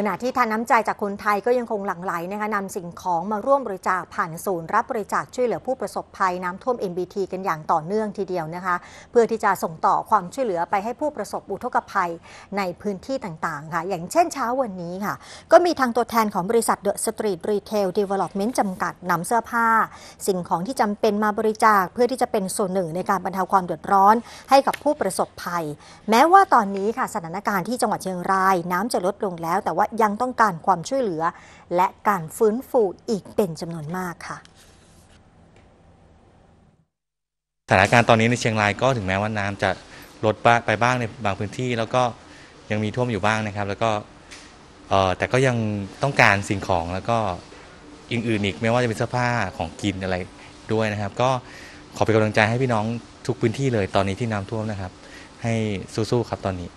ขณะที่ทานน้ำใจจากคนไทยก็ยังคงหลั่งไหลนะคะนำสิ่งของมาร่วมบริจาคผ่านศูนย์รับบริจาคช่วยเหลือผู้ประสบภัยน้ำท่วม MBT กันอย่างต่อเนื่องทีเดียวนะคะ เพื่อที่จะส่งต่อความช่วยเหลือไปให้ผู้ประสบอุทกภัยในพื้นที่ต่างๆค่ะอย่างเช่นเช้าวันนี้ค่ะ ก็มีทางตัวแทนของบริษัทเดอะสตรีทรีเทลเดเวล็อปเมนต์จำกัดนำเสื้อผ้า สิ่งของที่จำเป็นมาบริจาคเพื่อที่จะเป็นส่วนหนึ่งในการบรรเทาความเดือดร้อนให้กับผู้ประสบภัย แม้ว่าตอนนี้ค่ะสถานการณ์ที่จังหวัดเชียงราย น้ำจะลดลงแล้วแต่ว่ายังต้องการความช่วยเหลือ และการฟื้นฟูอีกเป็นจำนวนมากค่ะสถานการณ์ตอนนี้ในเชียงรายก็ถึงแม้ว่าน้ำจะลดไปบ้างในบางพื้นที่แล้วก็ยังมีท่วมอยู่บ้างนะครับ แล้วก็แต่ก็ยังต้องการสิ่งของแล้วก็อื่นๆอีกไม่ว่าจะเป็นเสื้อผ้าของกินอะไรด้วยนะครับ ก็ขอเป็นกำลังใจให้พี่น้องทุกพื้นที่เลยตอนนี้ที่น้ำท่วมนะครับ ให้สู้ๆครับตอนนี้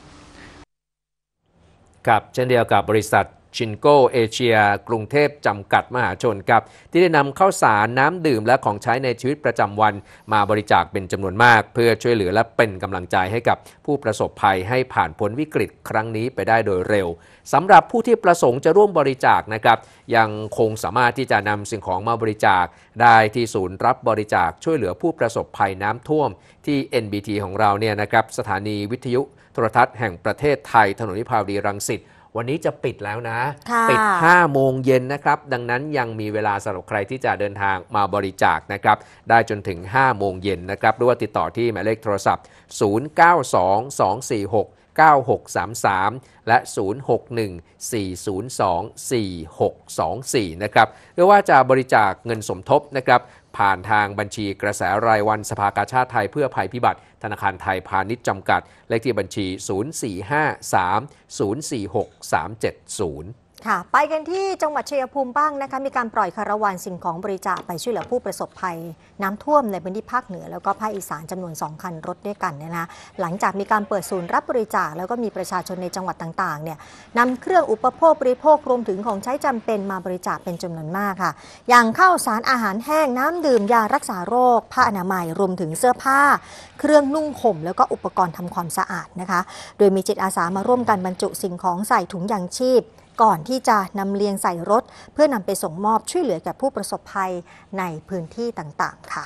ครับเช่นเดียวกับบริษัทชินโกเอเชีย กรุงเทพจำกัดมหาชนครับ ที่ได้นำข้าวสารน้ำดื่มและของใช้ในชีวิตประจำวัน มาบริจาคเป็นจำนวนมาก เพื่อช่วยเหลือและเป็นกำลังใจให้กับผู้ประสบภัยให้ผ่านพ้นวิกฤตครั้งนี้ไปได้โดยเร็วสำหรับผู้ที่ประสงค์จะร่วมบริจาคนะครับยังคงสามารถที่จะนำสิ่งของมาบริจาคได้ที่ศูนย์รับบริจาคช่วยเหลือผู้ประสบภัยน้ำท่วม ที่ NBT ของเราเนี่ยนะครับสถานีวิทยุโทรทัศน์แห่งประเทศไทยถนนวิภาวดีรังสิตวันนี้จะปิดแล้วนะปิด 5 โมงเย็นนะครับ ดังนั้นยังมีเวลาสำหรับใครที่จะเดินทางมาบริจาคนะครับ ได้จนถึง 5 โมงเย็นนะครับหรือว่าติดต่อที่หมายเลขโทรศัพท์ 092246 9633 และ 0614024624นะครับหรือว่าจะบริจาคเงินสมทบนะครับผ่านทางบัญชีกระแสรายวันสภากาชาติไทยเพื่อภัยพิบัติ ธนาคารไทยพาณิชย์จำกัด เลขที่บัญชี 0453 046370ค่ะไปกันที่จังหวัดชัยภูมิบ้างนะคะ มีการปล่อยคาราวานสิ่งของบริจาคไปช่วยเหลือผู้ประสบภัย น้ำท่วมในพื้นที่ภาคเหนือ แล้วก็ภาคอีสานจำนวน2คันรถด้วยกันเนี่ยนะ หลังจากมีการเปิดศูนย์รับบริจาคแล้วก็มีประชาชนในจังหวัดต่างๆเนี่ยนำเครื่องอุปโภคบริโภค รวมถึงของใช้จำเป็นมาบริจาคเป็นจำนวนมากค่ะ อย่างข้าวสารอาหารแห้งน้ำดื่มยารักษาโรค ผ้าอนามัย รวมถึงเสื้อผ้า เครื่องนุ่งห่มแล้วก็อุปกรณ์ทำความสะอาดนะคะ โดยมีจิตอาสามาร่วมกันบรรจุสิ่งของใส่ถุงยางชีพก่อนที่จะนำเลียงใส่รถเพื่อนำไปส่งมอบช่วยเหลือแก่ผู้ประสบภัยในพื้นที่ต่างๆค่ะ